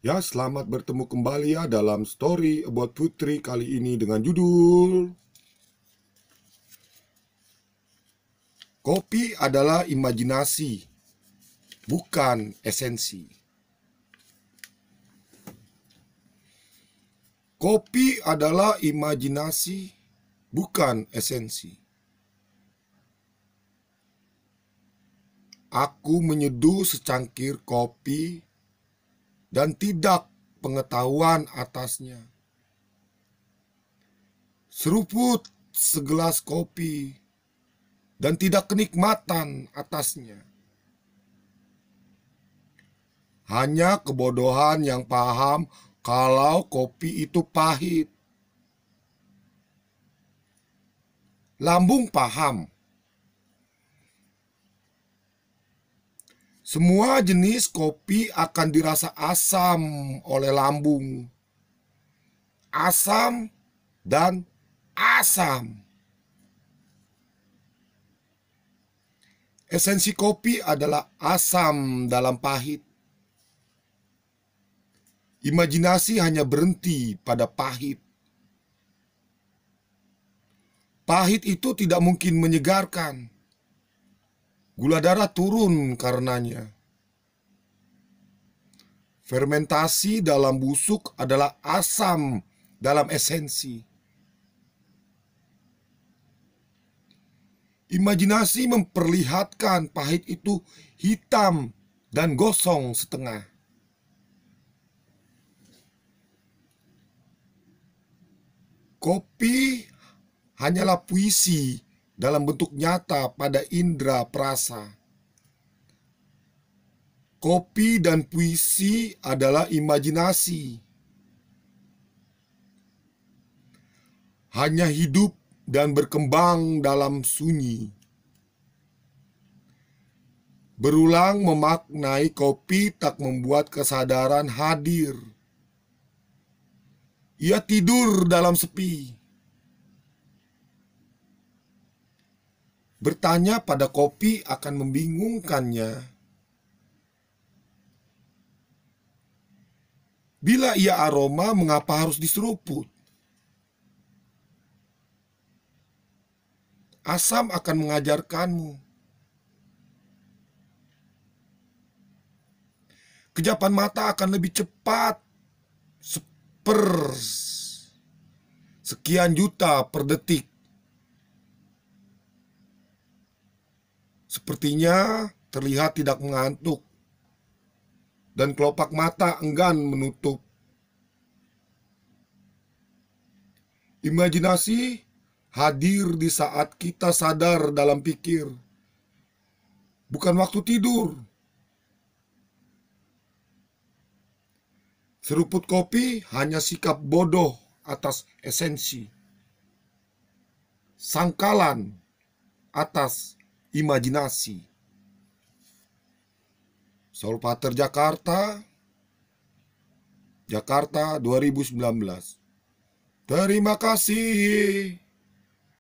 Ya, selamat bertemu kembali ya dalam story about Putri kali ini dengan judul Kopi adalah imajinasi, bukan esensi. Kopi adalah imajinasi, bukan esensi. Aku menyeduh secangkir kopi dan tidak pengetahuan atasnya. Seruput segelas kopi dan tidak kenikmatan atasnya. Hanya kebodohan yang paham kalau kopi itu pahit. Lambung paham Semua jenis kopi akan dirasa asam oleh lambung. Asam dan asam. Esensi kopi adalah asam dalam pahit. Imajinasi hanya berhenti pada pahit. Pahit itu tidak mungkin menyegarkan. Gula darah turun karenanya. Fermentasi dalam busuk adalah asam dalam esensi. Imajinasi memperlihatkan pahit itu hitam dan gosong setengah. Kopi hanyalah puisi dalam bentuk nyata pada indera perasa. Kopi dan puisi adalah imajinasi. Hanya hidup dan berkembang dalam sunyi. Berulang memaknai kopi tak membuat kesadaran hadir. Ia tidur dalam sepi Bertanya pada kopi akan membingungkannya. Bila ia aroma, mengapa harus diseruput? Asam akan mengajarkanmu. Kejapan mata akan lebih cepat seper sekian juta per detik Sepertinya terlihat tidak mengantuk dan kelopak mata enggan menutup. Imajinasi hadir di saat kita sadar dalam pikir. Bukan waktu tidur. Seruput kopi hanya sikap bodoh atas esensi. Sangkalan atas imajinasi. Solpater Jakarta Jakarta 2019 Terima kasih